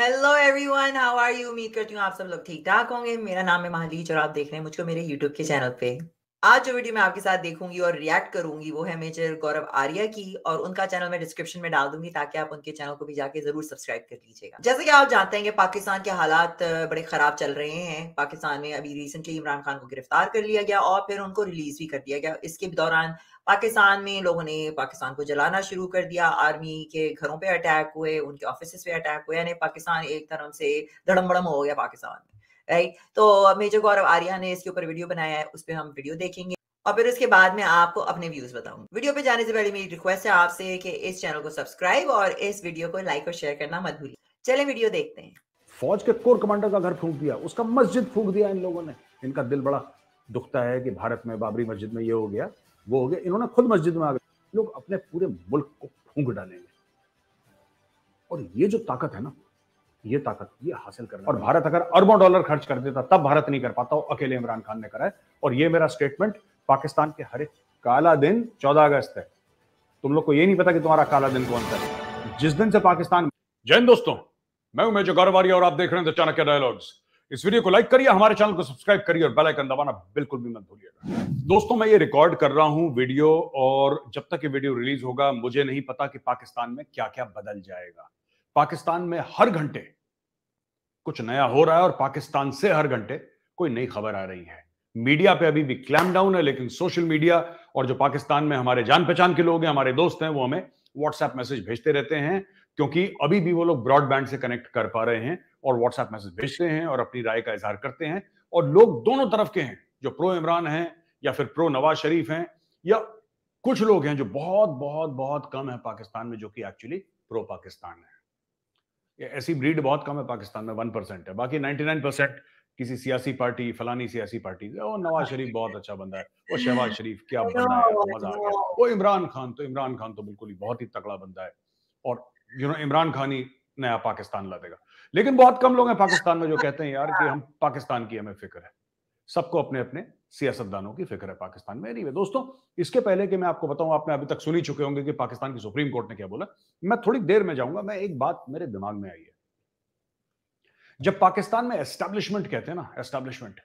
Hello everyone how are you उम्मीद करती हूँ आप सब लोग ठीक ठाक होंगे मेरा नाम है महालीज और आप देख रहे हैं मुझको मेरे यूट्यूब के चैनल पे आज जो वीडियो मैं आपके साथ देखूंगी और रिएक्ट करूंगी वो है मेजर गौरव आर्या की और उनका चैनल मैं डिस्क्रिप्शन में डाल दूंगी ताकि आप उनके चैनल को भी जाके जरूर सब्सक्राइब कर लीजिएगा जैसे कि आप जानते हैं कि पाकिस्तान के हालात बड़े खराब चल रहे हैं पाकिस्तान में अभी रिसेंटली इमरान खान को गिरफ्तार कर लिया गया और फिर उनको रिलीज भी कर दिया गया इसके दौरान पाकिस्तान में लोगों ने पाकिस्तान को जलाना शुरू कर दिया आर्मी के घरों पे अटैक हुए उनके ऑफिस पे अटैक हुए यानी पाकिस्तान एक तरह से धड़म बड़म हो गया पाकिस्तान में राइट तो मेजर गौरव आर्या ने इसके ऊपर वीडियो बनाया है उस पर हम वीडियो देखेंगे और फिर उसके बाद में आपको अपने व्यूज बताऊंगी वीडियो पे जाने से पहले मेरी रिक्वेस्ट है आपसे कि इस चैनल को सब्सक्राइब और इस वीडियो को लाइक और शेयर करना मत भूलिए चले वीडियो देखते हैं फौज के कोर कमांडर का घर फूक दिया उसका मस्जिद फूक दिया इन लोगों ने इनका दिल बड़ा दुखता है कि भारत में बाबरी मस्जिद में ये हो गया वो हो गया इन्होंने खुद मस्जिद में आ गए लोग अपने पूरे मुल्क को फूंक डालेंगे और ये जो ताकत है ना ये ताकत ये हासिल करना और भारत अगर अरबों डॉलर खर्च कर देता तब भारत नहीं कर पाता अकेले इमरान खान ने करा है और ये मेरा स्टेटमेंट पाकिस्तान के हर एक काला दिन चौदह अगस्त है तुम लोग को ये नहीं पता कि तुम्हारा काला दिन कौन सा है जिस दिन से पाकिस्तान जैन दोस्तों मैं हूं मेजर गौरवारी और आप देख रहे हैं चाणक्य डायलॉग्स इस वीडियो को लाइक करिए हमारे चैनल को सब्सक्राइब करिए और बेल आइकन दबाना बिल्कुल भी मत भूलिएगा दोस्तों मैं ये रिकॉर्ड कर रहा हूं वीडियो और जब तक ये वीडियो रिलीज होगा मुझे नहीं पता कि पाकिस्तान में क्या क्या बदल जाएगा पाकिस्तान में हर घंटे कुछ नया हो रहा है और पाकिस्तान से हर घंटे कोई नई खबर आ रही है मीडिया पे अभी भी क्लैम डाउन है लेकिन सोशल मीडिया और जो पाकिस्तान में हमारे जान पहचान के लोग हैं हमारे दोस्त हैं वो हमें व्हाट्सएप मैसेज भेजते रहते हैं क्योंकि अभी भी वो लोग ब्रॉडबैंड से कनेक्ट कर पा रहे हैं और व्हाट्सएप मैसेज भेजते हैं और अपनी राय का इजहार करते हैं और लोग दोनों तरफ के हैं जो प्रो इमरान हैं या फिर प्रो नवाज शरीफ हैं या कुछ लोग हैं जो बहुत बहुत बहुत कम है पाकिस्तान में जो कि एक्चुअली प्रो पाकिस्तान है ऐसी ब्रीड बहुत कम है पाकिस्तान में वन परसेंट है बाकी नाइनटी नाइन परसेंट किसी सियासी पार्टी फलानी सियासी पार्टी ओ नवाज हाँ। शरीफ बहुत अच्छा बंदा है वो शहबाज शरीफ क्या बंदा है मजा आ गया वो इमरान खान तो इमरान खान तो बिल्कुल ही बहुत ही तगड़ा बंदा है और यू नो इमरान खान ही नया पाकिस्तान ला देगा लेकिन बहुत कम लोग हैं पाकिस्तान में जो कहते हैं यार कि हम पाकिस्तान की हमें फिक्र है सबको अपने अपने सियासतदानों की फिक्र है पाकिस्तान में एनीवे दोस्तों इसके पहले कि मैं आपको बताऊं आपने अभी तक सुनी चुके होंगे कि पाकिस्तान की सुप्रीम कोर्ट ने क्या बोला मैं थोड़ी देर में जाऊंगा मैं एक बात मेरे दिमाग में आई है जब पाकिस्तान में एस्टेब्लिशमेंट कहते हैं ना एस्टेब्लिशमेंट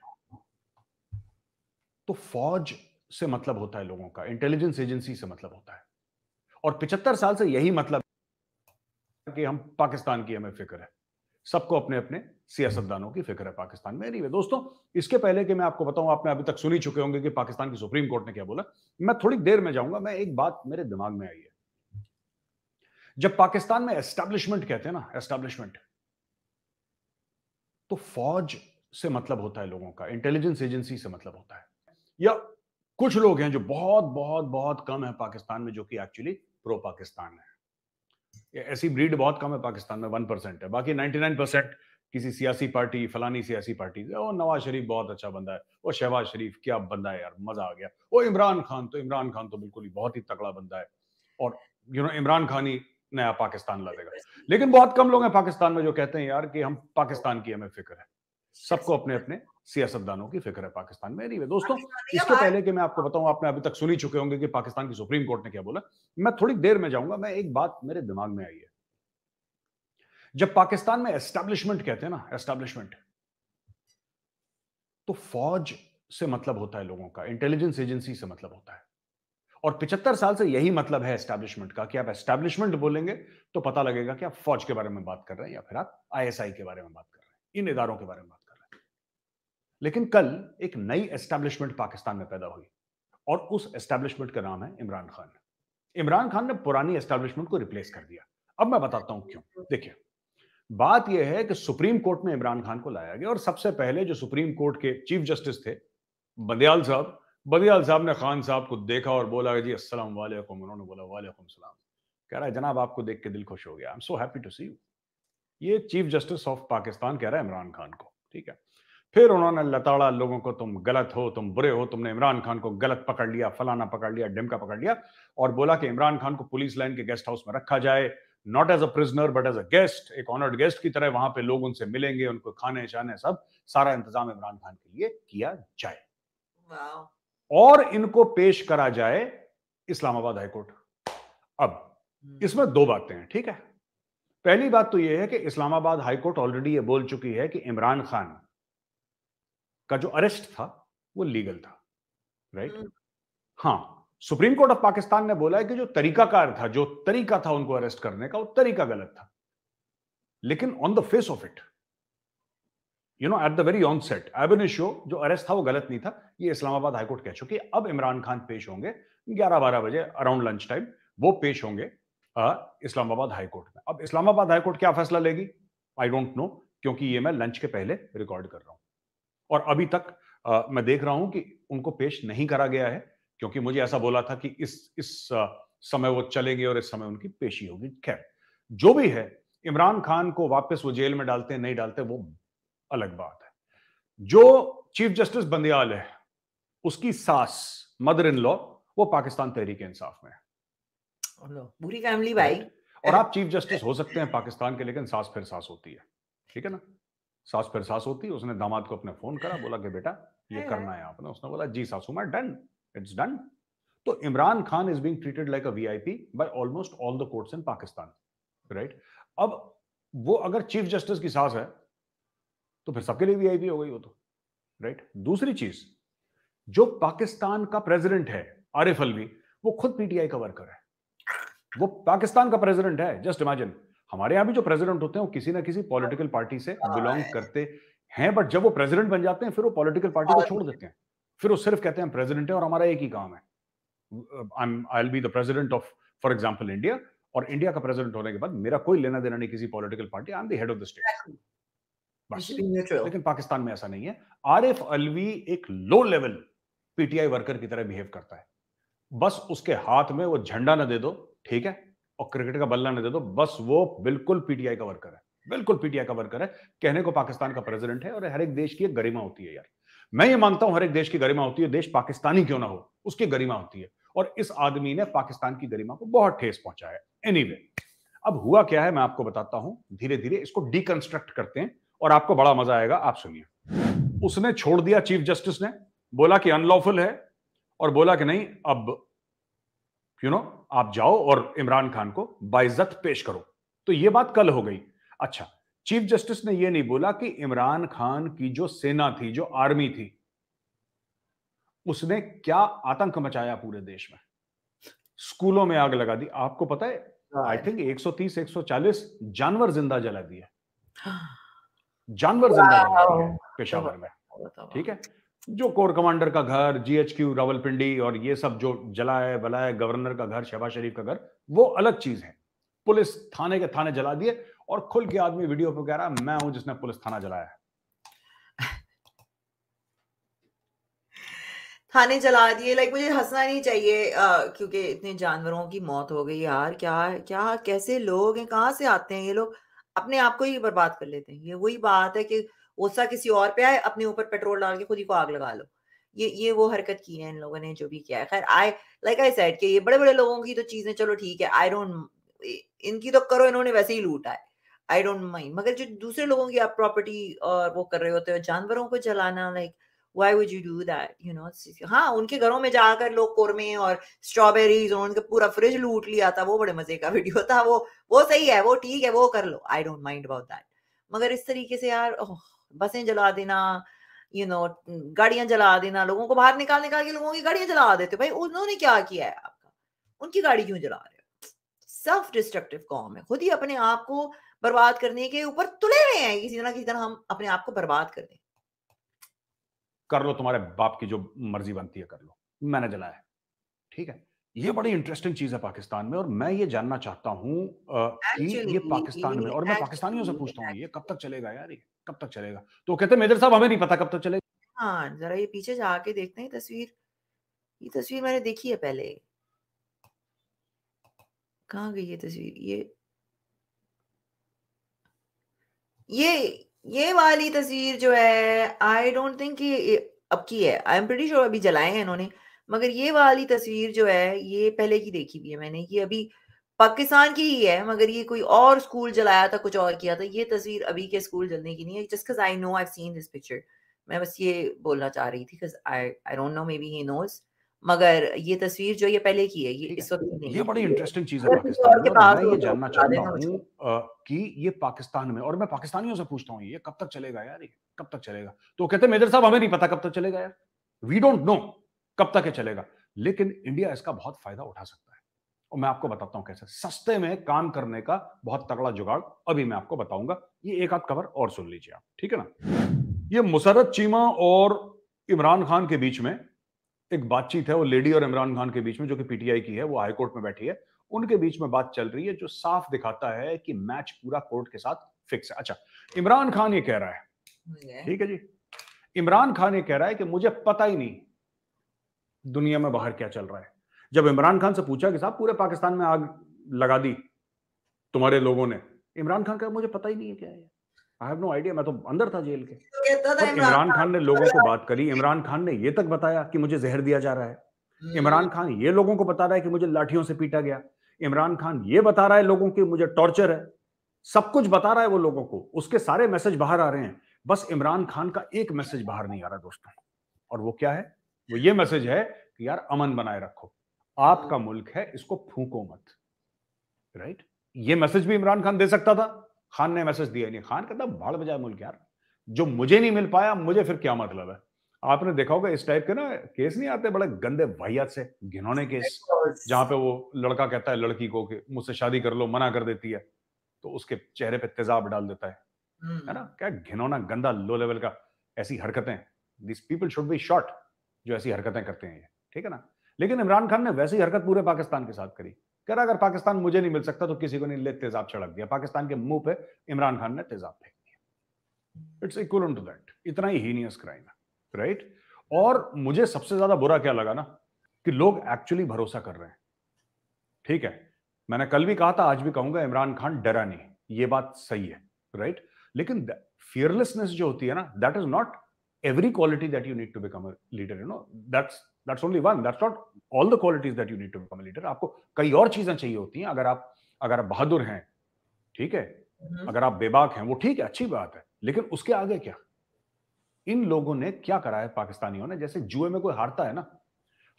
तो फौज से मतलब होता है लोगों का इंटेलिजेंस एजेंसी से मतलब होता है और पिछहत्तर साल से यही मतलब कि हम पाकिस्तान की हमें फिक्र है सबको अपने अपने सियासतदानों हम्म। की फिक्र है पाकिस्तान में नहीं दोस्तों इसके पहले कि मैं आपको बताऊं आपने अभी तक सुनी चुके होंगे कि पाकिस्तान की सुप्रीम कोर्ट ने क्या बोला मैं थोड़ी देर में जाऊंगा मैं एक बात मेरे दिमाग में आई है जब पाकिस्तान में एस्टैब्लिशमेंट कहते हैं ना एस्टैब्लिशमेंट तो फौज से मतलब होता है लोगों का इंटेलिजेंस एजेंसी से मतलब होता है या कुछ लोग हैं जो बहुत बहुत बहुत कम है पाकिस्तान में जो कि एक्चुअली प्रो पाकिस्तान है ऐसी ब्रीड बहुत कम है पाकिस्तान में वन परसेंट है बाकी नाइन्टी नाइन परसेंट किसी सियासी पार्टी फलानी सियासी पार्टी ओ नवाज शरीफ बहुत अच्छा बंदा है वो शहबाज शरीफ क्या बंदा है यार मजा आ गया वो इमरान खान तो इमरान खान तो बिल्कुल ही बहुत ही तगड़ा बंदा है और यू नो इमरान खान ही नया पाकिस्तान ला देगा लेकिन बहुत कम लोग हैं पाकिस्तान में जो कहते हैं यार कि हम पाकिस्तान की हमें फिक्र है सबको अपने अपने सियासतदानों की फिक्र है पाकिस्तान में नहीं दोस्तों अच्छा, तो इसके पहले कि मैं आपको बताऊं आपने अभी तक सुनी चुके होंगे कि पाकिस्तान की सुप्रीम कोर्ट ने क्या बोला मैं थोड़ी देर में जाऊंगा मैं एक बात मेरे दिमाग में आई है जब पाकिस्तान में एस्टेब्लिशमेंट कहते हैं ना एस्टेब्लिशमेंट तो फौज से मतलब होता है लोगों का इंटेलिजेंस एजेंसी से मतलब होता है और पिछहत्तर साल से यही मतलब है एस्टेब्लिशमेंट का कि आप एस्टेब्लिशमेंट बोलेंगे तो पता लगेगा कि आप फौज के बारे में बात कर रहे हैं या फिर आप आईएसआई के बारे में बात कर रहे हैं इन इदारों के बारे में बात लेकिन कल एक नई एस्टैब्लिशमेंट पाकिस्तान में पैदा हुई और उस एस्टैब्लिशमेंट का नाम है इमरान खान इमरान खान ने पुरानी एस्टेब्लिशमेंट को रिप्लेस कर दिया अब मैं बताता हूं क्यों देखिए बात यह है कि सुप्रीम कोर्ट में इमरान खान को लाया गया और सबसे पहले जो सुप्रीम कोर्ट के चीफ जस्टिस थे बदयाल साहब बदयाल साहब ने खान साहब को देखा और बोला जी असल वालेकुम उन्होंने बोला वालेकुम सलाम कह रहा है जनाब आपको देख के दिल खुश हो गया I am so happy to see you ये चीफ जस्टिस ऑफ पाकिस्तान कह रहा है इमरान खान को ठीक है फिर उन्होंने लताड़ा लोगों को तुम गलत हो तुम बुरे हो तुमने इमरान खान को गलत पकड़ लिया फलाना पकड़ लिया डिमका पकड़ लिया और बोला कि इमरान खान को पुलिस लाइन के गेस्ट हाउस में रखा जाए not as a prisoner but as a guest एक ऑनर्ड गेस्ट की तरह वहां पे लोग उनसे मिलेंगे उनको खाने शाने सब सारा इंतजाम इमरान खान के लिए किया जाए और इनको पेश करा जाए इस्लामाबाद हाईकोर्ट अब हम्म। इसमें दो बातें हैं ठीक है पहली बात तो यह है कि इस्लामाबाद हाईकोर्ट ऑलरेडी ये बोल चुकी है कि इमरान खान का जो अरेस्ट था वो लीगल था राइट right? हम्म। हाँ सुप्रीम कोर्ट ऑफ पाकिस्तान ने बोला है कि जो तरीकाकार था जो तरीका था उनको अरेस्ट करने का वो तरीका गलत था लेकिन on the face of it you know at the very onset एबन शो जो अरेस्ट था वो गलत नहीं था ये इस्लामाबाद हाईकोर्ट कह चुकी अब इमरान खान पेश होंगे ग्यारह बारह बजे अराउंड लंच टाइम वो पेश होंगे इस्लामाबाद हाईकोर्ट में अब इस्लामाबाद हाईकोर्ट क्या फैसला लेगी आई डोंट नो क्योंकि ये मैं लंच के पहले रिकॉर्ड कर रहा हूं और अभी तक आ, मैं देख रहा हूं कि उनको पेश नहीं करा गया है क्योंकि मुझे ऐसा बोला था कि इस इस समय वो चलेंगे और इस समय उनकी पेशी होगी खैर जो भी है इमरान खान को वापस वो जेल में डालते नहीं डालते वो अलग बात है जो चीफ जस्टिस बंदियाल है उसकी सास मदर इन लॉ वो पाकिस्तान तहरीक इंसाफ में है फैमिली भाई और आप चीफ जस्टिस हो सकते हैं पाकिस्तान के लेकिन सास फिर सास होती है ठीक है ना सास पर सास होती उसने दामाद को अपने फोन करा बोला कि बेटा ये है करना है आपने उसने बोला जी सासू मैं डन इट्स डन तो Imran Khan is being treated like a VIP by almost all the courts in Pakistan right अब वो अगर चीफ जस्टिस की सास है तो फिर सबके लिए वीआईपी हो गई वो तो राइट दूसरी चीज जो पाकिस्तान का प्रेसिडेंट है आरिफ अलवी वो खुद पीटीआई का वर्कर है वो पाकिस्तान का प्रेसिडेंट है जस्ट इमेजिन हमारे यहाँ भी जो प्रेसिडेंट होते हैं वो किसी ना किसी पॉलिटिकल पार्टी हाँ। से बिलोंग हाँ, करते हैं बट जब वो प्रेसिडेंट बन जाते हैं फिर वो पॉलिटिकल पार्टी को हाँ, छोड़ देते हैं फिर वो सिर्फ कहते हैं प्रेसिडेंट है और हमारा एक ही काम है I be the president of for example India और इंडिया का प्रेसिडेंट होने के बाद मेरा कोई लेना देना नहीं किसी political party I am head of the state बस तो लेकिन पाकिस्तान में ऐसा नहीं है आरिफ अलवी एक लो लेवल पीटीआई वर्कर की तरह बिहेव करता है बस उसके हाथ में वो झंडा ना दे दो ठीक है और क्रिकेट का बल्ला नहीं दे दो बस वो बिल्कुल पीटीआई का वर्कर है बिल्कुल पीटीआई का वर्कर है कहने को पाकिस्तान का प्रेसिडेंट है और हर एक देश की एक गरिमा होती है यार मैं ये मानता हूं हर एक देश की गरिमा होती है देश पाकिस्तानी क्यों ना हो उसकी गरिमा होती है और इस आदमी ने पाकिस्तान की गरिमा को बहुत ठेस पहुंचाया एनी anyway, अब हुआ क्या है मैं आपको बताता हूं धीरे धीरे इसको डिकंस्ट्रक्ट करते हैं और आपको बड़ा मजा आएगा आप सुनिए उसने छोड़ दिया चीफ जस्टिस ने बोला कि अनलॉफुल है और बोला कि नहीं अब यू you नो know, आप जाओ और इमरान खान को बाइजत पेश करो तो ये बात कल हो गई अच्छा चीफ जस्टिस ने यह नहीं बोला कि इमरान खान की जो सेना थी जो आर्मी थी उसने क्या आतंक मचाया पूरे देश में स्कूलों में आग लगा दी आपको पता है आई थिंक 130 140 जानवर जिंदा जला दिए हाँ। जानवर जिंदा जला दिए पेशावर में ठीक है जो कोर कमांडर का घर जीएचक्यू रावलपिंडी और ये सब जो जला है वला है गवर्नर का घर शहबाज शरीफ का घर वो अलग चीज है पुलिस थाने के थाने जला दिए और खुल के आदमी वीडियो पर कह रहा मैं हूं जिसने पुलिस थाना जलाया है थाने जला दिए लाइक मुझे हंसना नहीं चाहिए क्योंकि इतने जानवरों की मौत हो गई यार क्या क्या कैसे लोग हैं कहाँ से आते हैं ये लोग अपने आप को ही बर्बाद कर लेते हैं ये वही बात है कि गुस्सा किसी और पे आए अपने ऊपर पेट्रोल डाल के खुद ही को आग लगा लो ये ये वो हरकत की है इन लोगों ने जो भी किया है खैर आई लाइक आई सेड कि ये बड़े बड़े लोगों की तो चीजें चलो ठीक है आई डोंट इनकी तो करो इन्होंने वैसे ही लूटा है आई डोंट माइंड मगर जो दूसरे लोगों की आप प्रॉपर्टी और वो कर रहे होते हो जानवरों को जलाना like why would you do that you know हाँ उनके घरों में जाकर लोग कोरमे और स्ट्रॉबेरीज और उनका पूरा फ्रिज लूट लिया था वो बड़े मजे का वीडियो था वो वो सही है वो ठीक है वो कर लो I don't mind about that मगर इस तरीके से यार ओह बसें जला देना यू नो गाड़ियां जला देना लोगों को बाहर निकाल निकाल के लोगों की गाड़ियां जला देते भाई उन्होंने क्या किया है आपका उनकी गाड़ी क्यों जला रहे हो सेल्फ डिस्ट्रक्टिव कॉम है खुद ही अपने आप को बर्बाद करने के ऊपर तुले हुए हैं किसी तरह किसी तरह हम अपने आप को बर्बाद कर दें कर लो तुम्हारे बाप की जो मर्जी बनती है कर लो मैंने जलाया ठीक है ये बड़ी इंटरेस्टिंग चीज है पाकिस्तान में और मैं ये जानना चाहता हूँ कि ये पाकिस्तान में और मैं पाकिस्तानियों से पूछता हूँ ये कब तक चलेगा यार ये कब तक चलेगा तो कहते मेजर साहब हमें नहीं पता कब तक चलेगा हाँ जरा ये पीछे जाके देखते हैं तस्वीर ये तस्वीर मैंने देखी है पहले कहा गई ये तस्वीर ये ये ये वाली तस्वीर जो है आई डोंट थिंक अब की है आई एम प्रीटी श्योर अभी जलाए हैं इन्होंने मगर ये वाली तस्वीर जो है ये पहले की देखी हुई है मैंने ये अभी पाकिस्तान की ही है मगर ये कोई और स्कूल जलाया था कुछ और किया था ये तस्वीर अभी के स्कूल जलने की नहीं है just I know I seen this picture मैं बस ये बोलना चाह रही थी I I don't know maybe he knows मगर ये तस्वीर जो ये पहले की है ये इस वक्त नहीं ये बड़ी इंटरेस्टिंग चीज है पाकिस्तान में मैं ये तो जानना चाह रहा हूँ कि ये पाकिस्तान में और मैं पाकिस्तानियों से पूछता हूँ ये कब तक चलेगा यार ये कब तक चलेगा तो कहते मेजर साहब हमें नहीं पता कब तक चलेगा यार वी डोंट नो कब तक ये चलेगा लेकिन इंडिया इसका बहुत फायदा उठा सकता है और मैं आपको बताता हूं कैसे सस्ते में काम करने का बहुत तगड़ा जुगाड़ अभी मैं आपको बताऊंगा ये एक आध खबर और सुन लीजिए आप ठीक है ना ये मुसरत चीमा और इमरान खान के बीच में एक बातचीत है वो लेडी और इमरान खान के बीच में जो कि पीटीआई की है वो हाईकोर्ट में बैठी है उनके बीच में बात चल रही है जो साफ दिखाता है कि मैच पूरा कोर्ट के साथ फिक्स है अच्छा इमरान खान ये कह रहा है ठीक है जी इमरान खान ये कह रहा है कि मुझे पता ही नहीं दुनिया में बाहर क्या चल रहा है जब इमरान खान से पूछा कि साहब पूरे पाकिस्तान में आग लगा दी तुम्हारे लोगों ने इमरान खान का मुझे पता ही नहीं है क्या है आई हैव नो आइडिया मैं तो अंदर था जेल के तो इमरान खान ने लोगों को बात करी इमरान खान ने ये तक बताया कि मुझे जहर दिया जा रहा है हम्म। इमरान खान ये लोगों को बता रहा है कि मुझे लाठियों से पीटा गया इमरान खान ये बता रहा है लोगों की मुझे टॉर्चर है सब कुछ बता रहा है वो लोगों को उसके सारे मैसेज बाहर आ रहे हैं बस इमरान खान का एक मैसेज बाहर नहीं आ रहा दोस्तों और वो क्या है वो ये मैसेज है कि यार अमन बनाए रखो आपका मुल्क है इसको फूको मत राइट ये मैसेज भी इमरान खान दे सकता था खान ने मैसेज दिया नहीं खान कहता भाड़ बजाय मुल्क यार जो मुझे नहीं मिल पाया मुझे फिर क्या मतलब है आपने देखा होगा इस टाइप के ना केस नहीं आते बड़े गंदे वाहियात से घिनौने केस जहां पे वो लड़का कहता है लड़की को कि मुझसे शादी कर लो मना कर देती है तो उसके चेहरे पे तेजाब डाल देता है हम्म। है ना क्या घिनौना गंदा लो लेवल का ऐसी हरकतें this people should be short जो ऐसी हरकतें करते हैं ये ठीक है ना लेकिन इमरान खान ने वैसी हरकत पूरे पाकिस्तान के साथ करी कह रहा अगर पाकिस्तान मुझे नहीं मिल सकता तो किसी को नहीं ले तेजाब छड़क दिया पाकिस्तान के मुंह पे इमरान खान ने तेजाब फेंक दिया इट्स इक्वल टू दैट इतना ही हीनियस क्राइम है राइट और मुझे सबसे ज्यादा बुरा क्या लगा ना कि लोग एक्चुअली भरोसा कर रहे हैं ठीक है मैंने कल भी कहा था आज भी कहूंगा इमरान खान डरा नहीं ये बात सही है राइट लेकिन फियरलेसनेस जो होती है ना that is not every quality that you need to become a leader you know that's that's only one that's not all the qualities that you need to become a leader आपको कई और चीजें चाहिए होती हैं अगर आप अगर आप बहादुर हैं ठीक है हम्म। अगर आप बेबाक हैं वो ठीक है अच्छी बात है लेकिन उसके आगे क्या इन लोगों ने क्या करा है पाकिस्तानियों ने जैसे जुए में कोई हारता है ना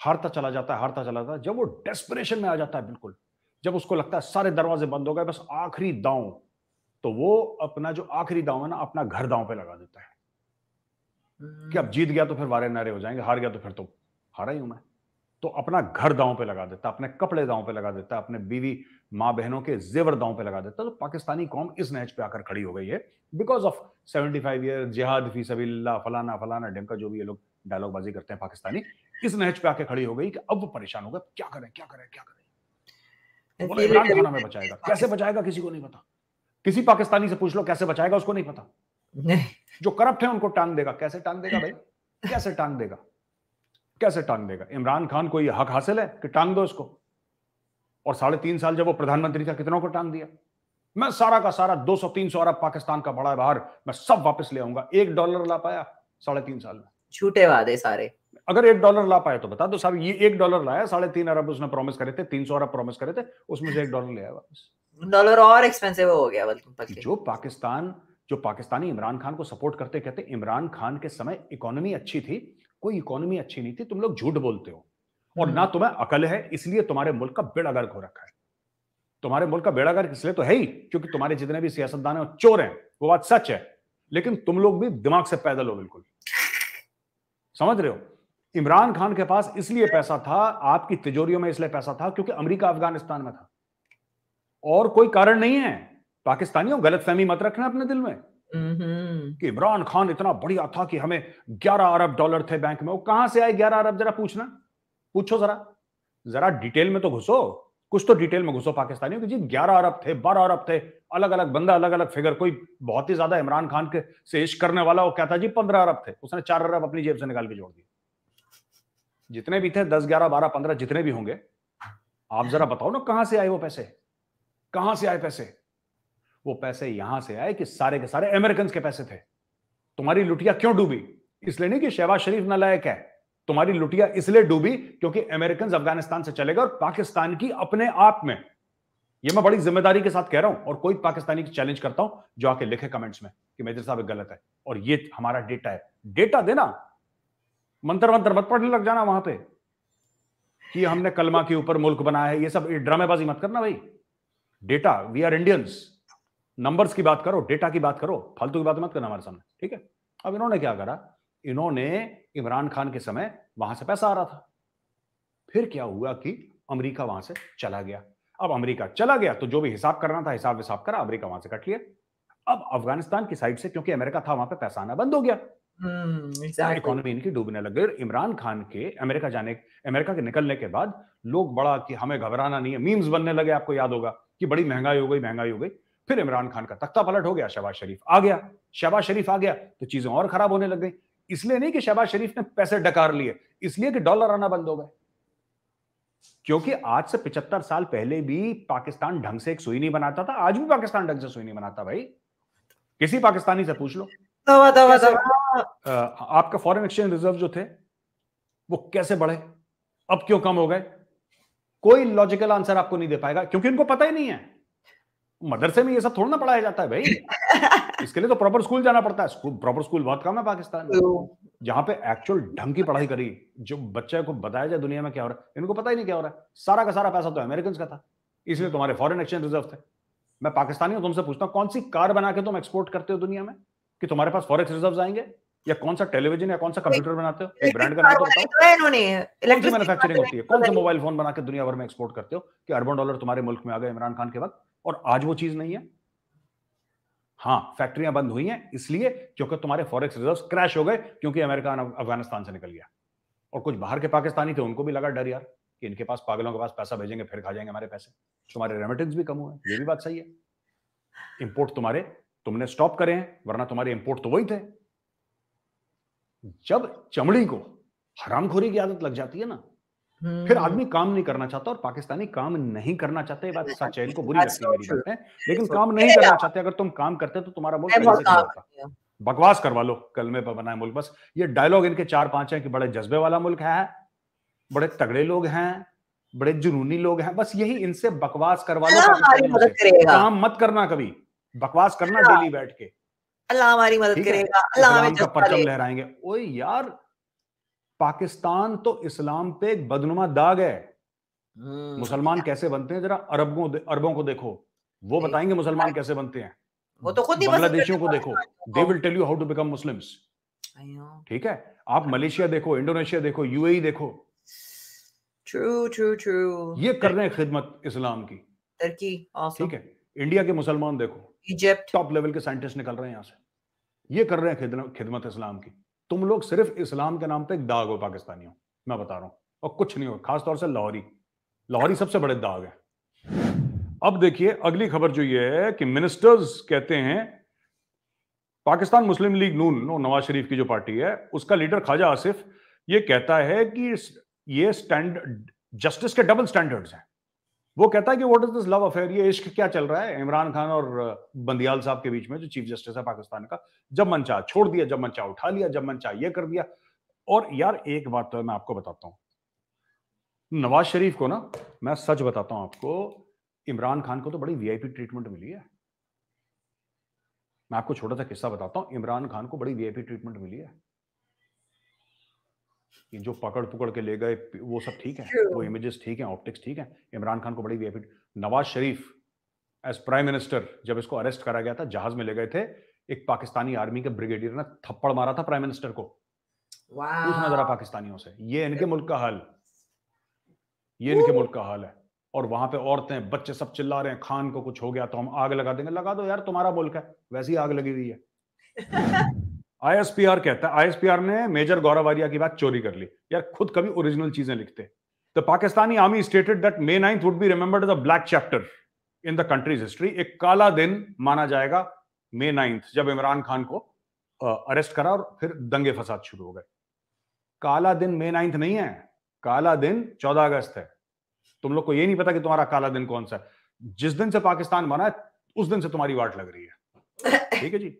हारता चला जाता है हारता चला जाता है जब वो डेस्परेशन में आ जाता है बिल्कुल जब उसको लगता है सारे दरवाजे बंद हो गए बस आखिरी दांव तो वो अपना जो आखिरी दांव है ना अपना घर दांव पे लगा देता है कि अब जीत गया तो फिर वारे नारे हो जाएंगे हार गया तो फिर तो हारा ही हूं मैं तो अपना घर दांव पे लगा देता अपने कपड़े दांव पे लगा देता अपने बीवी माँ बहनों के जेवर दांव पे लगा देता तो पाकिस्तानी कौम इस नहज पे आकर खड़ी हो गई है because of seventy five year जिहाद फी सबील्ला फलाना फलाना ढंका जो भी ये लोग डायलॉगबाजी करते हैं पाकिस्तानी इस नहज पे आके खड़ी हो गई कि अब वो परेशान हो गए क्या करें क्या करें क्या करें इमरान खान हमें बचाएगा कैसे बचाएगा किसी को नहीं पता किसी पाकिस्तानी से पूछ लो कैसे बचाएगा उसको नहीं पता जो करप्ट है उनको टांग देगा कैसे टांग देगा भाई कैसे टांग देगा कैसे टांग देगा इमरान खान को यह हक हासिल है कि टांग दो इसको और साढ़े तीन साल जब वो प्रधानमंत्री था कितनों को टांग दिया मैं सारा का सारा 200-300 अरब पाकिस्तान का बड़ा बाहर मैं सब वापस ले आऊंगा एक डॉलर ला पाया साढ़े तीन साल में झूठे वादे सारे अगर एक डॉलर ला पाया तो बता दो साहब ये एक डॉलर लाया साढ़े तीन अरब उसने प्रॉमिस करे थे तीन सौ अरब प्रॉमिस करे थे उसमें से एक डॉलर ले आया वापस डॉलर और एक्सपेंसिव हो गया जो पाकिस्तान जो पाकिस्तानी इमरान खान को सपोर्ट करते कहते इमरान खान के समय इकोनॉमी अच्छी थी कोई इकोनॉमी अच्छी नहीं थी तुम लोग झूठ बोलते हो और हम्म। ना तुम्हें अकल है इसलिए तुम्हारे मुल्क का बेड़ा गर्क हो रखा है तुम्हारे मुल्क का बेड़ा गर्क इसलिए तो है ही क्योंकि तुम्हारे जितने भी सियासतदान है चोर हैं वो बात सच है लेकिन तुम लोग भी दिमाग से पैदल हो बिल्कुल समझ रहे हो इमरान खान के पास इसलिए पैसा था आपकी तिजोरियों में इसलिए पैसा था क्योंकि अमेरिका अफगानिस्तान में था और कोई कारण नहीं है पाकिस्तानियों गलत फहमी मत रखना अपने दिल में हम्म। कि इमरान खान इतना बढ़िया था कि हमें 11 अरब डॉलर थे बैंक में वो कहां से आए 11 अरब जरा पूछना पूछो जरा जरा डिटेल में तो घुसो कुछ तो डिटेल में घुसो पाकिस्तानियों कि जी 11 अरब थे 12 अरब थे अलग अलग बंदा अलग अलग फिगर कोई बहुत ही ज्यादा इमरान खान के से इश्क करने वाला वो क्या था जी पंद्रह अरब थे उसने चार अरब अपनी जेब से निकाल के जोड़ दिए जितने भी थे दस ग्यारह बारह पंद्रह जितने भी होंगे आप जरा बताओ ना कहां से आए वो पैसे कहां से आए पैसे वो पैसे यहां से आए कि सारे के सारे अमेरिकन के पैसे थे तुम्हारी लुटिया क्यों डूबी इसलिए नहीं कि शहबाज शरीफ नलायक है तुम्हारी लुटिया इसलिए डूबी क्योंकि अमेरिकन अफगानिस्तान से चले गए और पाकिस्तान की अपने आप में ये मैं बड़ी जिम्मेदारी के साथ कह रहा हूं और कोई पाकिस्तानी की चैलेंज करता हूं जो आके लिखे कमेंट्स में कि मेजर साहब गलत है और ये हमारा डेटा है डेटा देना मंत्र मंत्र मत पढ़ने लग जाना वहां पे कि हमने कलमा के ऊपर मुल्क बनाया है ये सब ड्रामेबाजी मत करना भाई data we are Indians numbers की बात करो डेटा की बात करो फालतू की बात मत करना हमारे सामने ठीक है अब इन्होंने क्या करा इन्होंने इमरान खान के समय वहां से पैसा आ रहा था फिर क्या हुआ कि अमेरिका वहां से चला गया अब अमेरिका चला गया तो जो भी हिसाब करना था हिसाब हिसाब करा अमेरिका वहां से कट लिया अब अफगानिस्तान की साइड से क्योंकि अमेरिका था वहां पे पैसा आना बंद हो गया इकोनॉमी हम्म, तो इनकी डूबने लग गई और इमरान खान के अमेरिका जाने अमेरिका के निकलने के बाद लोग बड़ा कि हमें घबराना नहीं है मीम्स बनने लगे आपको याद होगा कि बड़ी महंगाई हो गई महंगाई हो गई फिर इमरान खान का तख्ता पलट हो गया शहबाज शरीफ आ गया शहबाज शरीफ आ गया तो चीजें और खराब होने लग गई इसलिए नहीं कि शहबाज शरीफ ने पैसे डकार लिए इसलिए कि डॉलर आना बंद हो गए क्योंकि आज से पिछहत्तर साल पहले भी पाकिस्तान ढंग से एक सुई नहीं बनाता था आज भी पाकिस्तान ढंग से सुई नहीं बनाता भाई किसी पाकिस्तानी से पूछ लो दवा, दवा, दवा। आपका फॉरेन एक्सचेंज रिजर्व जो थे वो कैसे बढ़े अब क्यों कम हो गए कोई लॉजिकल आंसर आपको नहीं दे पाएगा क्योंकि उनको पता ही नहीं है मदरसे में ये सब थोड़ा ना पढ़ाया जाता है भाई इसके लिए तो प्रॉपर स्कूल जाना पड़ता है स्कूल प्रॉपर स्कूल बहुत कम है पाकिस्तान में तो जहाँ पे एक्चुअल ढंग की पढ़ाई करी जो बच्चे को बताया जाए दुनिया में क्या हो रहा है इनको पता ही नहीं क्या हो रहा है सारा का सारा पैसा तो अमेरिकन का था इसलिए हम्म। तुम्हारे फॉरन एक्सचेंज रिजर्व थे मैं पाकिस्तानी हूँ तुमसे पूछता हूँ कौन सी कार बना के तुम एक्सपोर्ट करते हो दुनिया में कि तुम्हारे पास फॉरेक्स रिजर्व आएंगे या कौन सा टेलीविजन या कौन सा कंप्यूटर बनाते हो एक ब्रांड का नाम तो बताओ मैन्युफैक्चरिंग तो होती है कौन सा मोबाइल फोन बना के दुनिया भर में एक्सपोर्ट करते हो कि अरबों डॉलर तुम्हारे मुल्क में आ गए इमरान खान के वक्त और आज वो चीज नहीं है हाँ फैक्ट्रियां बंद हुई हैं इसलिए क्योंकि तुम्हारे फॉरेक्स रिजर्व क्रैश हो गए क्योंकि अमेरिका अफगानिस्तान से निकल गया और कुछ बाहर के पाकिस्तानी थे उनको भी लगा डर यार कि इनके पास पागलों के पास पैसा भेजेंगे फिर खा जाएंगे हमारे पैसे तुम्हारे रेमिटेंस भी कम हुए ये भी बात सही है इंपोर्ट तुम्हारे तुमने स्टॉप करे हैं वरना तुम्हारे इंपोर्ट तो वही थे जब चमड़ी को हरामखोरी की आदत लग जाती है ना फिर हम्म। आदमी काम नहीं करना चाहता और पाकिस्तानी काम नहीं करना चाहते ये बात सच है इनको बुरी लगती है लेकिन काम नहीं करना चाहते अगर तुम काम करते तो तुम्हारा मुल्क बकवास करवा लो कल में बनाए मुल्क बस ये डायलॉग इनके चार पांच है कि बड़े जज्बे वाला मुल्क है बड़े तगड़े लोग हैं बड़े जुनूनी लोग हैं बस यही इनसे बकवास करवा लो काम मत करना कभी बकवास करना डेली बैठ के अल्लाह हमारी मदद करेगा अल्लाह हमें परचम लहराएंगे ओए यार पाकिस्तान तो इस्लाम पे एक बदनुमा दाग है हम्म। मुसलमान कैसे बनते हैं जरा अरबों अरबों को देखो वो बताएंगे मुसलमान कैसे बनते हैं वो तो खुद ही बांग्लादेशियों को देखो they will tell you how to become Muslim ठीक है आप मलेशिया देखो इंडोनेशिया देखो यूएई देखो ट्रू ट्रू ट्रू ये कर रहे हैं खिदमत इस्लाम की टर्की ठीक है इंडिया के मुसलमान देखो इजिप्ट टॉप लेवल के साइंटिस्ट निकल रहे हैं यहाँ से ये कर रहे हैं खिदमत इस्लाम की तुम लोग सिर्फ इस्लाम के नाम पे एक दाग हो पाकिस्तानी हो मैं बता रहा हूँ और कुछ नहीं हो खासतौर से लाहौरी लाहौरी सबसे बड़े दाग है अब देखिए अगली खबर जो ये है कि मिनिस्टर्स कहते हैं पाकिस्तान मुस्लिम लीग नून नवाज शरीफ की जो पार्टी है उसका लीडर ख्वाजा आसिफ ये कहता है कि ये स्टैंड जस्टिस के डबल स्टैंडर्ड्स हैं वो कहता है कि what is this love affair ये इश्क क्या चल रहा है इमरान खान और बंदियाल साहब के बीच में जो चीफ जस्टिस है पाकिस्तान का जब मन चाह छोड़ दिया जब मन चाह उठा लिया जब मन चाह ये कर दिया और यार एक बात तो मैं आपको बताता हूँ नवाज शरीफ को ना मैं सच बताता हूं आपको इमरान खान को तो बड़ी वीआईपी ट्रीटमेंट मिली है मैं आपको छोटा सा किस्सा बताता हूं इमरान खान को बड़ी वीआईपी ट्रीटमेंट मिली है कि जो पकड़ पकड़ के ले गए वो सब ठीक है वो इमेजेस ठीक है ऑप्टिक्स ठीक है इमरान खान को बड़ी VIP Nawaz Sharif as prime minister जब इसको अरेस्ट करा गया था जहाज में ले गए थे एक पाकिस्तानी आर्मी के ब्रिगेडियर ने थप्पड़ मारा था प्राइम मिनिस्टर को जरा पाकिस्तानियों से ये इनके मुल्क का हाल ये इनके मुल्क का हाल है और वहां पे औरतें बच्चे सब चिल्ला रहे हैं खान को कुछ हो गया तो हम आग लगा देंगे लगा दो यार तुम्हारा मुल्क है वैसी आग लगी हुई है आईएसपीआर कहता है आईएसपीआर ने मेजर गौरव आर्या की बात चोरी कर ली यार खुद कभी ओरिजिनल चीजें लिखते the Pakistani army stated that May ninth would be remembered as a black chapter in the country's history एक काला दिन माना जाएगा मे नाइन्थ जब इमरान खान को अरेस्ट करा और फिर दंगे फसाद शुरू हो गए काला दिन मे नाइन्थ नहीं है काला दिन चौदह अगस्त है तुम लोग को ये नहीं पता कि तुम्हारा काला दिन कौन सा है जिस दिन से पाकिस्तान बना है उस दिन से तुम्हारी वाट लग रही है ठीक है जी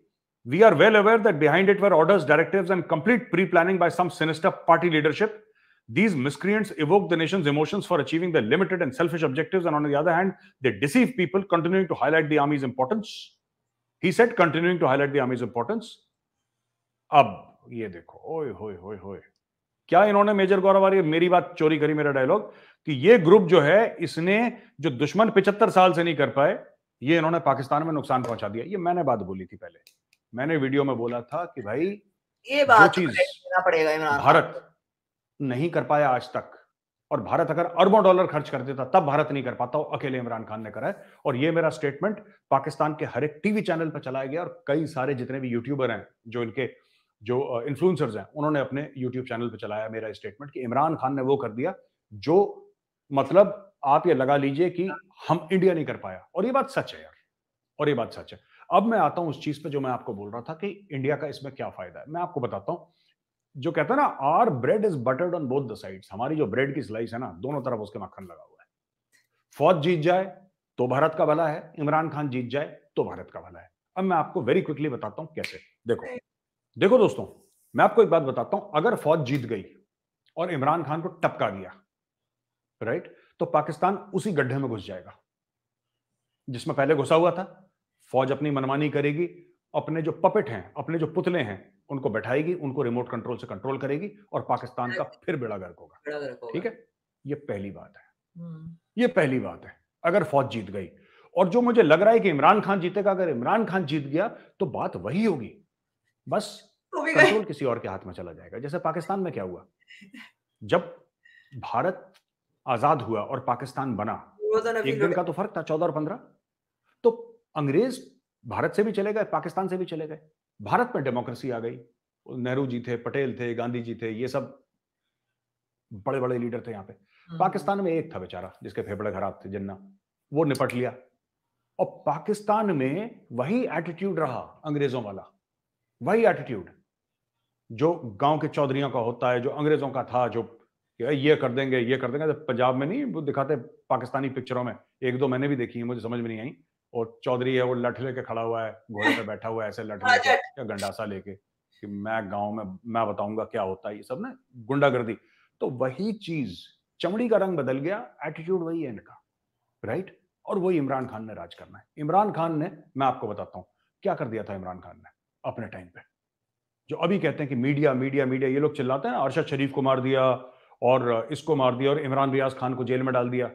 We are well aware that behind it were orders, directives, and complete pre planning by some sinister party leadership. These miscreants evoke the nation's emotions for achieving their limited and selfish objectives, and on the other hand, they deceive people, continuing to highlight the army's importance. He said, continuing to highlight the army's importance. अब ये देखो ओए होए होए होए क्या इन्होंने major गौरवारी मेरी बात चोरी करी मेरा डायलॉग कि ये ग्रुप जो है इसने जो दुश्मन पिछहत्तर साल से नहीं कर पाए ये इन्होंने पाकिस्तान में नुकसान पहुंचा दिया ये मैंने बात बोली थी पहले मैंने वीडियो में बोला था कि भाई ये बात तो चीज पड़ेगा भारत नहीं कर पाया आज तक और भारत अगर अरबों डॉलर खर्च कर देता तब भारत नहीं कर पाता अकेले इमरान खान ने करा है और ये मेरा स्टेटमेंट पाकिस्तान के हर एक टीवी चैनल पर चलाया गया और कई सारे जितने भी यूट्यूबर हैं जो इनके जो इन्फ्लुएंसर्स हैं उन्होंने अपने यूट्यूब चैनल पर चलाया मेरा स्टेटमेंट कि इमरान खान ने वो कर दिया जो मतलब आप ये लगा लीजिए कि हम इंडिया नहीं कर पाया और ये बात सच है यार और ये बात सच है अब मैं आता हूं उस चीज पे जो मैं आपको बोल रहा था कि इंडिया का इसमें क्या फायदा है मैं आपको बताता हूं जो कहता है ना our bread is buttered on both the sides हमारी जो ब्रेड की स्लाइस है ना दोनों तरफ उसके मक्खन लगा हुआ है फौज जीत जाए तो भारत का भला है इमरान खान जीत जाए तो भारत का भला है अब मैं आपको वेरी क्विकली बताता हूं कैसे देखो देखो दोस्तों मैं आपको एक बात बताता हूं अगर फौज जीत गई और इमरान खान को टपका दिया राइट तो पाकिस्तान उसी गड्ढे में घुस जाएगा जिसमें पहले घुसा हुआ था फौज अपनी मनमानी करेगी अपने जो पपेट हैं अपने जो पुतले हैं उनको बैठाएगी उनको रिमोट कंट्रोल से कंट्रोल करेगी और पाकिस्तान का फिर बेड़ा गर्क होगा ठीक है ये पहली बात है हम्म। ये पहली बात है अगर फौज जीत गई और जो मुझे लग रहा है कि इमरान खान जीतेगा अगर इमरान खान जीत गया तो बात वही होगी बस कंट्रोल तो किसी और के हाथ में चला जाएगा जैसे पाकिस्तान में क्या हुआ जब भारत आजाद हुआ और पाकिस्तान बना तो एक दिन का तो फर्क था चौदह और पंद्रह तो अंग्रेज भारत से भी चले गए पाकिस्तान से भी चले गए भारत में डेमोक्रेसी आ गई नेहरू जी थे पटेल थे गांधी जी थे ये सब बड़े बड़े लीडर थे यहाँ पे हम्म। पाकिस्तान में एक था बेचारा जिसके फेफड़े खराब थे जिन्ना वो निपट लिया और पाकिस्तान में वही एटीट्यूड रहा अंग्रेजों वाला वही एटीट्यूड जो गांव के चौधरी का होता है जो अंग्रेजों का था जो ये कर देंगे ये कर देंगे तो पंजाब में नहीं वो दिखाते पाकिस्तानी पिक्चरों में एक दो मैंने भी देखी है मुझे समझ में नहीं आई और चौधरी है वो लठ लेके खड़ा हुआ है घोड़े पे बैठा हुआ है ऐसे लठ हाँ, लेके या गंडासा लेके कि मैं गांव में मैं बताऊंगा क्या होता है ये सब ना गुंडागर्दी तो वही चीज चमड़ी का रंग बदल गया एटीट्यूड वही है इनका राइट और वही इमरान खान ने राज करना है इमरान खान ने मैं आपको बताता हूँ क्या कर दिया था इमरान खान ने अपने टाइम पे जो अभी कहते हैं कि मीडिया मीडिया मीडिया ये लोग चिल्लाते हैं अरशद शरीफ को मार दिया और इसको मार दिया और इमरान रियाज खान को जेल में डाल दिया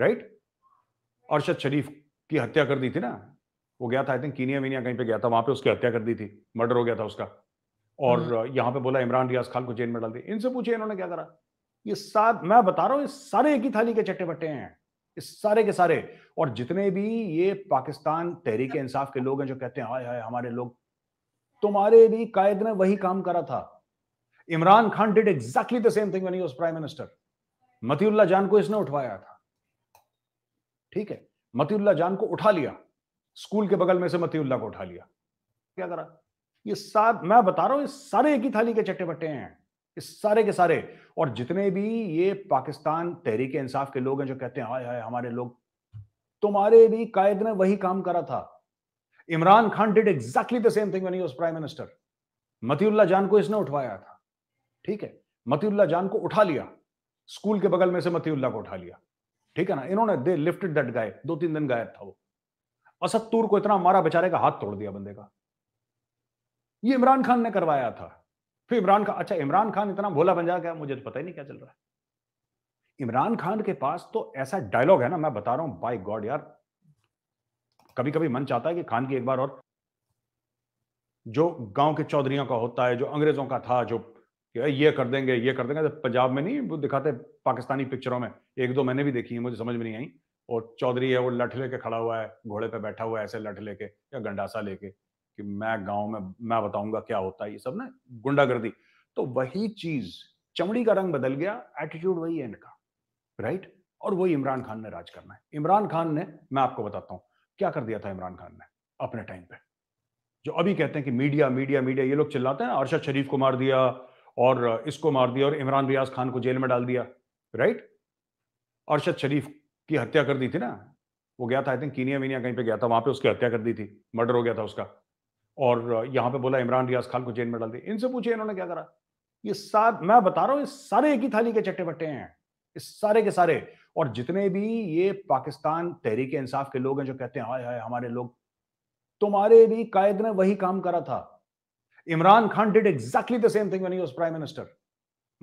राइट अरशद शरीफ की हत्या कर दी थी ना वो गया था आई थिंक कीनिया वीनिया कहीं पे गया था वहां पे उसकी हत्या कर दी थी मर्डर हो गया था उसका और हम्म। यहाँ पे बोला इमरान रियाज खान को जेल में डाल दिया इनसे पूछे इन्होंने क्या करा ये सात मैं बता रहा हूँ सारे एक ही थाली के चट्टे बट्टे हैं इस सारे के सारे और जितने भी ये पाकिस्तान तहरीक इंसाफ के लोग हैं जो कहते हैं हाय हाय हमारे लोग तुम्हारे भी कायद ने वही काम करा था Imran Khan did exactly the same thing prime minister Matiullah Jan को इसने उठवाया था ठीक है मतीउल्ला जान को उठा लिया स्कूल के बगल में से मतीउल्ला को उठा लिया क्या करा ये सब मैं बता रहा हूं ये सारे एक ही थाली के चट्टे बट्टे हैं इस सारे के सारे और जितने भी ये पाकिस्तान तहरीक इंसाफ के लोग हैं जो कहते हैं हाय हाय हमारे लोग तुम्हारे भी कायद ने वही काम करा था Imran Khan did exactly the same thing when prime minister Matiullah Jan को इसने उठवाया था ठीक है मतीउल्ला जान को उठा लिया स्कूल के बगल में से मतीउल्ला को उठा लिया ठीक है ना इन्होंने दे लिफ्टेड दैट गाय दो तीन दिन गायब था वो असद तूर को इतना मारा बेचारे का हाथ तोड़ दिया बंदे का ये इमरान खान ने करवाया था फिर इमरान खान अच्छा इमरान खान इतना भोला बन जा गया मुझे तो पता ही नहीं क्या चल रहा है इमरान खान के पास तो ऐसा डायलॉग है ना मैं बता रहा हूं बाय गॉड यार कभी कभी मन चाहता है कि खान की एक बार और जो गांव के चौधरियों का होता है जो अंग्रेजों का था जो ये कर देंगे ये कर देंगे तो पंजाब में नहीं वो दिखाते पाकिस्तानी पिक्चरों में एक दो मैंने भी देखी है मुझे समझ में नहीं आई और चौधरी है वो लठ लेके खड़ा हुआ है घोड़े पे बैठा हुआ है ऐसे लठ लेके या गंडासा लेके कि मैं गांव में मैं बताऊंगा क्या होता है ये सब ना गुंडागर्दी तो वही चीज चमड़ी का रंग बदल गया एटीट्यूड वही है इनका राइट और वही इमरान खान ने राज करना है इमरान खान ने मैं आपको बताता हूँ क्या कर दिया था इमरान खान ने अपने टाइम पे जो अभी कहते हैं कि मीडिया मीडिया मीडिया ये लोग चिल्लाते हैं अरशद शरीफ को मार दिया और इसको मार दिया और इमरान रियाज खान को जेल में डाल दिया राइट अरशद शरीफ की हत्या कर दी थी ना वो गया था आई थिंक कीनिया वीनिया कहीं पे गया था वहां पे उसकी हत्या कर दी थी मर्डर हो गया था उसका और यहां पे बोला इमरान रियाज खान को जेल में डाल दिया इनसे पूछे इन्होंने क्या करा ये सार मैं बता रहा हूँ ये सारे एक ही थाली के चट्टे बट्टे हैं इस सारे के सारे और जितने भी ये पाकिस्तान तहरीक इंसाफ के लोग हैं जो कहते हैं हाय हाय हमारे लोग तुम्हारे भी कायद ने वही काम करा था Imran Khan did exactly the same thing when he was prime minister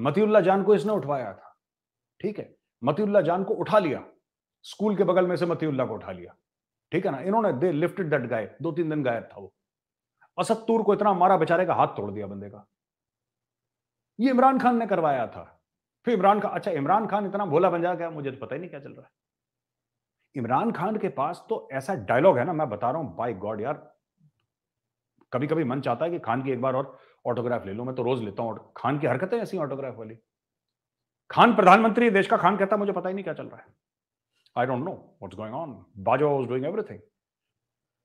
Matiullah Jan को इसने उठवाया था ठीक है मतियुल्ला जान को उठा लिया स्कूल के बगल में से मतियुल्ला को उठा लिया ठीक है ना इन्होंने दे लिफ्टेड दैट गाय दो तीन दिन गायब था वो असद तूर को इतना मारा बेचारे का हाथ तोड़ दिया बंदे का ये इमरान खान ने करवाया था फिर इमरान खान अच्छा इमरान खान इतना भोला बन जा गया मुझे तो पता ही नहीं क्या चल रहा है इमरान खान के पास तो ऐसा डायलॉग है ना मैं बता रहा हूं बाय गॉड यार कभी कभी मन चाहता है कि खान की एक बार और ऑटोग्राफ ले लो मैं तो रोज लेता हूं खान की हरकतें ऐसी ऑटोग्राफ वाली खान प्रधानमंत्री देश का खान कहता मुझे पता ही नहीं क्या चल रहा है I don't know what's going on Bajwa doing everything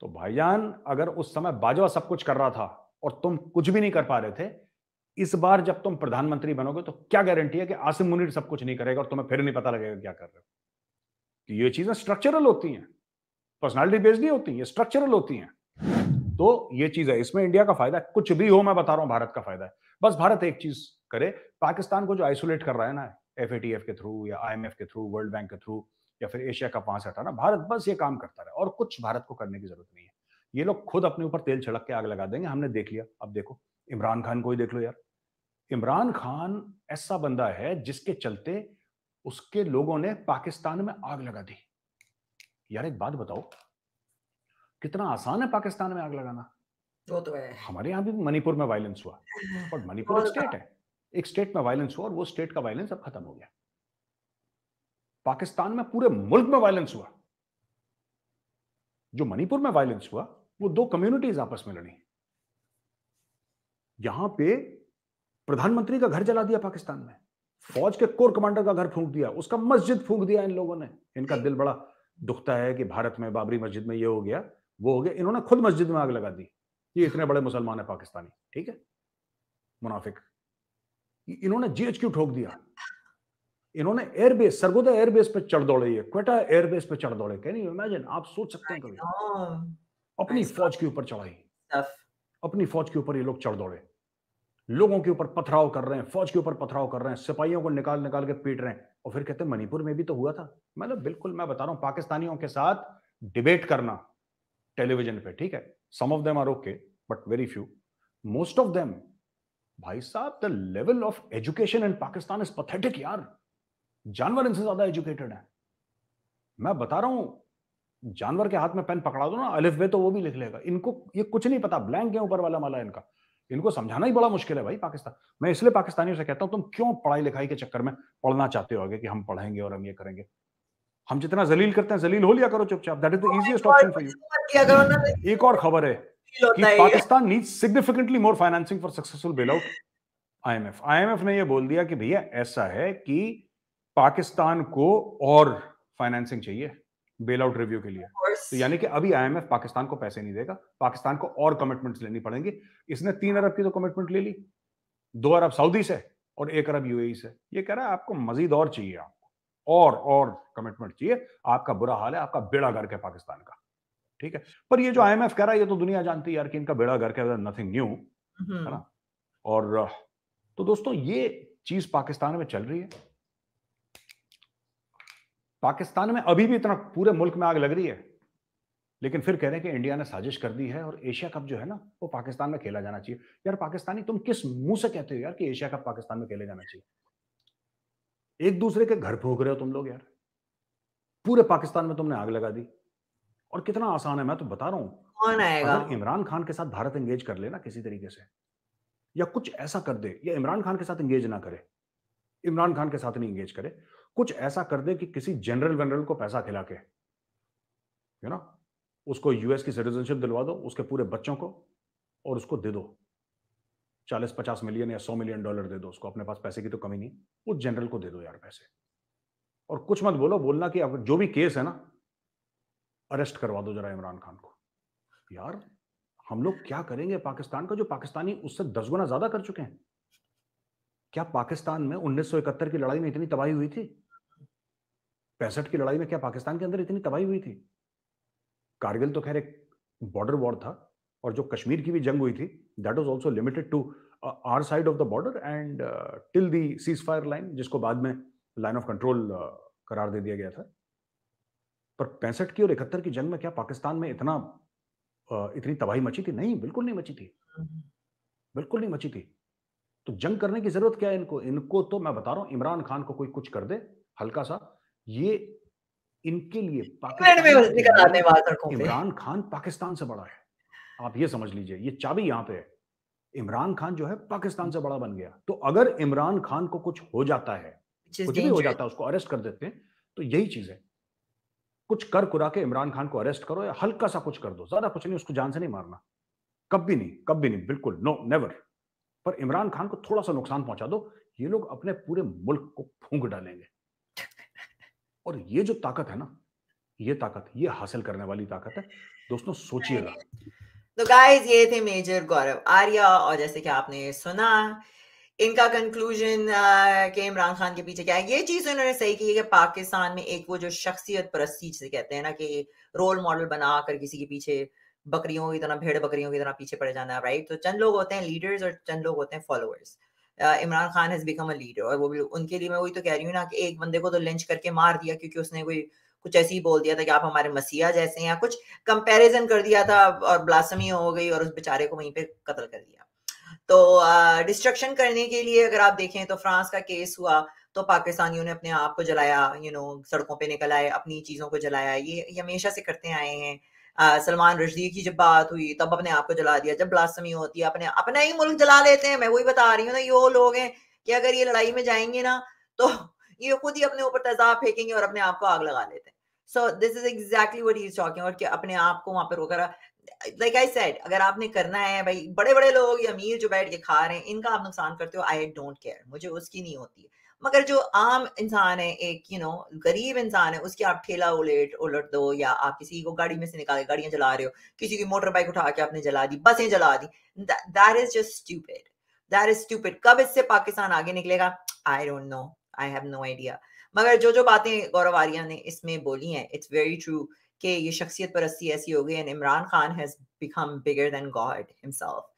तो भाईजान अगर उस समय बाजवा सब कुछ कर रहा था और तुम कुछ भी नहीं कर पा रहे थे इस बार जब तुम प्रधानमंत्री बनोगे तो क्या गारंटी है कि आसिम मुनीर सब कुछ नहीं करेगा और तुम्हें फिर नहीं पता लगेगा क्या कर रहे हो तो ये चीजें स्ट्रक्चरल होती हैं पर्सनालिटी बेस्ड नहीं होती ये स्ट्रक्चरल होती हैं तो ये चीज है इसमें इंडिया का फायदा कुछ भी हो मैं बता रहा हूं भारत का फायदा है बस भारत एक चीज करे पाकिस्तान को जो आइसोलेट कर रहा है ना एफ के थ्रू या आई के थ्रू वर्ल्ड बैंक के थ्रू या फिर एशिया का पांच हटाना भारत बस ये काम करता रहे और कुछ भारत को करने की जरूरत नहीं है ये लोग खुद अपने ऊपर तेल छिड़क के आग लगा देंगे हमने देख लिया अब देखो इमरान खान को ही देख लो यार इमरान खान ऐसा बंदा है जिसके चलते उसके लोगों ने पाकिस्तान में आग लगा दी यार एक बात बताओ कितना आसान है पाकिस्तान में आग लगाना वो तो है हमारे यहाँ भी मणिपुर में वायलेंस हुआ बट मणिपुर एक स्टेट है एक स्टेट में वायलेंस हुआ और वो स्टेट का वायलेंस अब खत्म हो गया पाकिस्तान में पूरे मुल्क में वायलेंस हुआ जो मणिपुर में वायलेंस हुआ वो दो कम्युनिटीज आपस में लड़ी यहां पे प्रधानमंत्री का घर जला दिया पाकिस्तान में फौज के कोर कमांडर का घर फूंक दिया उसका मस्जिद फूंक दिया इन लोगों ने इनका दिल बड़ा दुखता है कि भारत में बाबरी मस्जिद में ये हो गया वो हो गया इन्होंने खुद मस्जिद में आग लगा दी ये इतने बड़े मुसलमान है पाकिस्तानी ठीक है मुनाफिक इन्होंने क्यू ठोक दिया इन्होंने एयरबेस सरगोदा एयरबेस पे चढ़ दौड़े ये क्वेटा एयरबेस पे चढ़ दौड़े कैन यू इमेजिन आप सोच सकते हैं कभी अपनी फौज के ऊपर चढ़ाई अपनी फौज के ऊपर ये लोग चढ़ दौड़े लोगों के ऊपर पथराव कर रहे हैं फौज के ऊपर पथराव कर रहे हैं सिपाहियों को निकाल निकाल के पीट रहे हैं और फिर कहते हैं मणिपुर में भी तो हुआ था मतलब बिल्कुल मैं बता रहा हूं पाकिस्तानियों के साथ डिबेट करना टेलीविजन पे ठीक है some of them are okay but very few most of them भाई साहब the level of education in Pakistan is pathetic यार जानवर इनसे ज्यादा एजुकेटेड है मैं बता रहा हूं जानवर के हाथ में पेन पकड़ा दो ना अलिफ बे तो वो भी लिख लेगा इनको ये कुछ नहीं पता ब्लैंक है ऊपर वाला माला इनका इनको समझाना ही बड़ा मुश्किल है भाई पाकिस्तान मैं इसलिए पाकिस्तानियों से कहता हूं तुम क्यों पढ़ाई लिखाई के चक्कर में पढ़ना चाहते हो आगे कि हम पढ़ेंगे और हम ये करेंगे हम जितना जलील करते हैं जलील हो लिया करो चुपचाप that is the easiest option for you एक और खबर है कि Pakistan needs significantly more financing for successful bail out IMF IMF ने यह बोल दिया कि भैया ऐसा है कि पाकिस्तान को और फाइनेंसिंग चाहिए बेल आउट रिव्यू के लिए तो यानी कि अभी आईएमएफ पाकिस्तान को पैसे नहीं देगा पाकिस्तान को और कमिटमेंट्स लेनी पड़ेंगे इसने तीन अरब की तो कमिटमेंट ले ली दो अरब सऊदी से और एक अरब यूएई e से ये कह रहा है आपको मजीद और चाहिए आप और और कमिटमेंट चाहिए आपका बुरा हाल है आपका बेड़ा घर के पाकिस्तान का ठीक है पर ये जो आईएमएफ कह रहा है ये तो दुनिया जानती है यार कि इनका बेड़ा गर्क है नथिंग न्यू है ना हम्म। और तो दोस्तों ये चीज पाकिस्तान में चल रही है पाकिस्तान में अभी भी इतना पूरे मुल्क में आग लग रही है लेकिन फिर कह रहे हैं कि इंडिया ने साजिश कर दी है और एशिया कप जो है ना वो पाकिस्तान में खेला जाना चाहिए यार पाकिस्तानी तुम किस मुंह से कहते हो यार कि एशिया कप पाकिस्तान में खेले जाना चाहिए एक दूसरे के घर भोग रहे हो तुम लोग यार पूरे पाकिस्तान में तुमने आग लगा दी और कितना आसान है मैं तो बता रहा हूं कौन आएगा इमरान खान के साथ भारत एंगेज कर लेना किसी तरीके से या कुछ ऐसा कर दे या इमरान खान के साथ एंगेज ना करे इमरान खान के साथ नहीं एंगेज करे कुछ ऐसा कर दे कि किसी जनरल जनरल को पैसा खिला के यू नो उसको यूएस की सिटीजनशिप दिलवा दो उसके पूरे बच्चों को और उसको दे दो चालीस पचास मिलियन या सौ मिलियन डॉलर दे दो उसको अपने पास पैसे की तो कमी नहीं उस जनरल को दे दो यार पैसे और कुछ मत बोलो बोलना कि अगर जो भी केस है ना अरेस्ट करवा दो जरा इमरान खान को यार हम लोग क्या करेंगे पाकिस्तान का जो पाकिस्तानी उससे दस गुना ज्यादा कर चुके हैं क्या पाकिस्तान में उन्नीस की लड़ाई में इतनी तबाही हुई थी पैंसठ की लड़ाई में क्या पाकिस्तान के अंदर इतनी तबाही हुई थी कारगिल तो खैर एक बॉर्डर वॉर था और जो कश्मीर की भी जंग हुई थी that was also limited to our side of the border and till the ceasefire line जिसको बाद में लाइन ऑफ कंट्रोल करार दे दिया गया था पर पैंसठ की और इकहत्तर की जंग में क्या पाकिस्तान में इतना uh, इतनी तबाही मची थी नहीं बिल्कुल नहीं मची थी बिल्कुल नहीं मची थी तो जंग करने की जरूरत क्या है इनको इनको तो मैं बता रहा हूं इमरान खान को कोई कुछ कर दे हल्का सा ये इनके लिए पाकिस्तान इमरान खान पाकिस्तान से बड़ा है आप ये समझ लीजिए ये चाबी यहां पे है इमरान खान जो है पाकिस्तान से बड़ा बन गया तो अगर इमरान खान को कुछ हो जाता है कुछ भी हो जाता है उसको अरेस्ट कर देते हैं तो यही चीज है कुछ कर कुरा के इमरान खान को अरेस्ट करो या हल्का सा कुछ कर दो ज्यादा कुछ नहीं उसको जान से नहीं मारना कब भी नहीं कब भी नहीं बिल्कुल नो नेवर पर इमरान खान को थोड़ा सा नुकसान पहुंचा दो ये लोग अपने पूरे मुल्क को फूंक डालेंगे और ये जो ताकत है ना ये ताकत ये हासिल करने वाली ताकत है दोस्तों सोचिएगा तो गाइस ये थे मेजर गौरव आर्या और जैसे कि आपने सुना इनका कंक्लूजन के इमरान खान के पीछे क्या है ये चीज उन्होंने तो सही की है कि पाकिस्तान में एक वो जो शख्सियत परस्ती जिसे कहते हैं ना कि रोल मॉडल बना कर किसी के पीछे बकरियों की तरह भेड़ बकरियों की तरह पीछे पड़े जाना राइट तो चंद लोग होते हैं लीडर्स और चंद लोग होते हैं followers Imran Khan has become a leader और वो भी उनके लिए मैं वही तो कह रही हूँ ना कि एक बंदे को तो लंच करके मार दिया क्योंकि उसने कोई कुछ ऐसे ही बोल दिया था कि आप हमारे मसीहा जैसे हैं या कुछ कंपैरिजन कर दिया था और ब्लासमी हो गई और उस बेचारे को वहीं पे कत्ल कर दिया तो डिस्ट्रक्शन करने के लिए अगर आप देखें तो फ्रांस का केस हुआ तो पाकिस्तानियों ने अपने आप को जलाया यू you नो know, सड़कों पे निकल आए अपनी चीज़ों को जलाया ये, हमेशा से करते आए हैं सलमान रशदी की जब बात हुई तब अपने आप को जला दिया जब ब्लासमी होती है अपने अपना ही मुल्क जला लेते हैं मैं वही बता रही हूँ ना ये वो लोग हैं कि अगर ये लड़ाई में जाएंगे ना तो ये खुद ही अपने ऊपर तेजाब फेंकेंगे और अपने आप को आग लगा लेते हैं so this is exactly what is talking और कि अपने आप को वहां पर वो करा लाइक आई सेड अगर आपने करना है भाई बड़े बड़े लोग या अमीर जो बैठ के खा रहे हैं इनका आप नुकसान करते हो आई डोंट केयर मुझे उसकी नहीं होती है मगर जो आम इंसान है एक यू you नो know, गरीब इंसान है उसके आप ठेला उलट उलट दो या आप किसी को गाड़ी में से निकाले गाड़ियां चला रहे हो किसी की मोटर बाइक उठा के आपने जला दी बसें जला दी that is just stupid that is stupid कब इससे पाकिस्तान आगे निकलेगा I don't know I have no idea मगर जो जो बातें गौरव आर्या ने इसमें बोली हैं इट्स वेरी ट्रू कि ये शख्सियत परस्ती ऐसी हो गई and Imran Khan has become bigger than God himself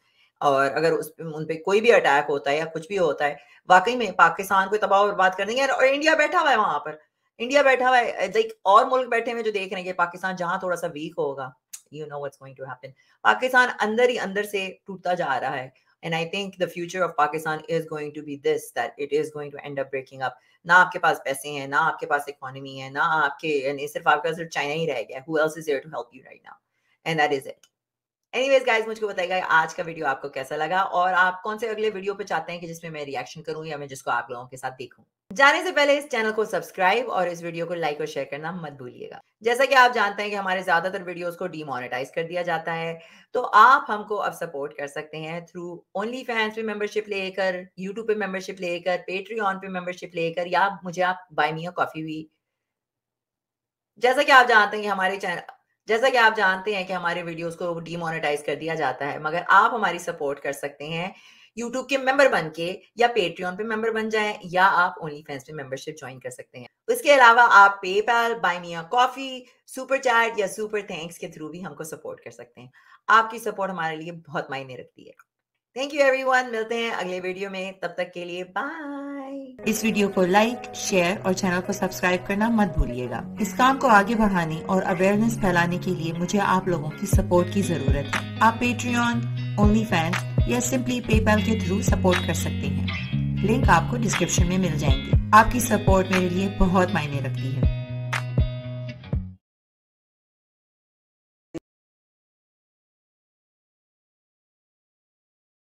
और अगर उस उन पर कोई भी अटैक होता है या कुछ भी होता है वाकई में पाकिस्तान को तबाह और बात कर देंगे और इंडिया बैठा हुआ है वहां पर इंडिया बैठा हुआ है लाइक और मुल्क बैठे हुए जो देख रहे हैं कि पाकिस्तान जहां थोड़ा सा वीक होगा you know what's going to happen Pakistan अंदर ही अंदर से टूटता जा रहा है and I think the future of Pakistan is going to be this that it is going to end up breaking up ना आपके पास पैसे हैं ना आपके पास इकोनॉमी है ना आपके सिर्फ आपके पास सिर्फ चाइना ही रह गया who else is to help you right now and that is it anyways guys मुझको बताइएगा आज का वीडियो आपको कैसा लगा और आप कौन से अगले वीडियो पे चाहते हैं कि जिसमें मैं रिएक्शन करूं या मैं जिसको आप लोगों के साथ देखूं जाने से पहले इस चैनल को सब्सक्राइब और इस वीडियो को लाइक और शेयर करना मत भूलिएगा जैसा कि आप जानते हैं कि हमारे ज्यादातर वीडियोस को डीमोनेटाइज कर दिया जाता है तो आप हमको अब सपोर्ट कर सकते हैं थ्रू ओनली फैंस पे मेंबरशिप लेकर यूट्यूब पे मेंबरशिप लेकर पेट्रीऑन पे मेंबरशिप लेकर या मुझे आप बाइमी कॉफी हुई जैसा कि आप जानते हैं कि हमारे चैनल जैसा कि आप जानते हैं कि हमारे वीडियोस को डीमोनेटाइज कर दिया जाता है मगर आप हमारी सपोर्ट कर सकते हैं यूट्यूब के मेंबर बन के या पेट्रियन पे मेंबर बन जाए या आप ओनली फैंस पे मेंबरशिप ज्वाइन कर सकते हैं उसके अलावा आप PayPal buy coffee super chat या सुपर थैंक्स के थ्रू भी हमको सपोर्ट कर सकते हैं आपकी सपोर्ट हमारे लिए बहुत मायने रखती है थैंक यू एवरीवन मिलते हैं अगले वीडियो में तब तक के लिए बाय इस वीडियो को लाइक शेयर और चैनल को सब्सक्राइब करना मत भूलिएगा इस काम को आगे बढ़ाने और अवेयरनेस फैलाने के लिए मुझे आप लोगों की सपोर्ट की जरूरत है आप पेट्रियन ओनली फैंस या सिंपली पेपैल के थ्रू सपोर्ट कर सकते हैं लिंक आपको डिस्क्रिप्शन में मिल जाएंगे आपकी सपोर्ट मेरे लिए बहुत मायने रखती है